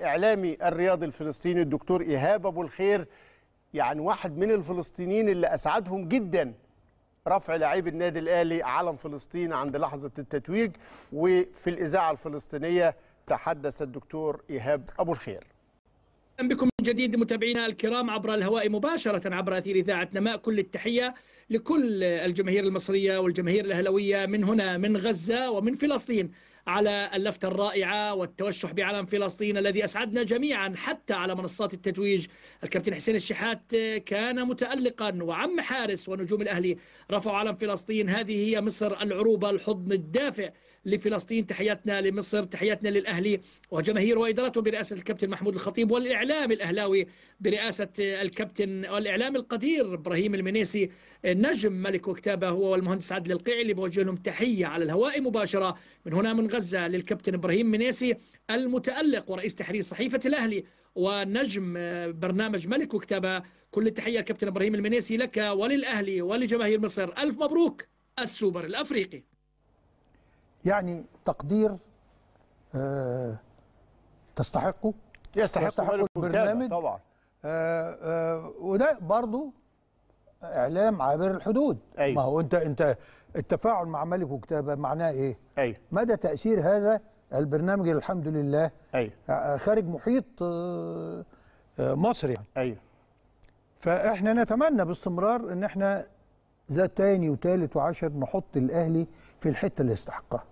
الإعلامي الرياضي الفلسطيني الدكتور إيهاب أبو الخير يعني واحد من الفلسطينيين اللي أسعدهم جدا رفع لعيب النادي الأهلي علم فلسطين عند لحظة التتويج وفي الإذاعة الفلسطينية تحدث الدكتور إيهاب أبو الخير اهلا بكم من جديد متابعينا الكرام عبر الهواء مباشره عبر اثير اذاعه نماء كل التحيه لكل الجماهير المصريه والجماهير الاهلاويه من هنا من غزه ومن فلسطين على اللفتة الرائعة والتوشح بعلم فلسطين الذي أسعدنا جميعا حتى على منصات التتويج الكابتن حسين الشحات كان متألقا وعم حارس ونجوم الأهلي رفعوا علم فلسطين هذه هي مصر العروبة الحضن الدافئ لفلسطين تحياتنا لمصر تحياتنا للأهلي وجماهير وإدارته برئاسة الكابتن محمود الخطيب والإعلام الأهلاوي برئاسة الكابتن والإعلام القدير إبراهيم المنيسي نجم ملك وكتابة هو والمهندس عدل القيعي اللي بوجه لهم تحية على الهواء مباشرة من هنا من غزة غزة للكابتن إبراهيم منيسي المتألق ورئيس تحرير صحيفة الأهلي ونجم آه، برنامج ملك وكتابة كل التحية الكابتن إبراهيم المنيسي لك وللأهلي ولجماهير مصر ألف مبروك السوبر الأفريقي يعني تقدير آه، تستحقه يستحق البرنامج طبعا آه، وده برضه اعلام عابر الحدود أيوة. ما هو انت انت التفاعل مع ملك وكتابه معناه ايه أيوة. مدى تاثير هذا البرنامج الحمد لله أيوة. آه، آه، خارج محيط آه، مصر يعني أيوة. فاحنا نتمنى باستمرار ان احنا ذا تاني وتالت وعشر نحط الاهلي في الحته اللي يستحقها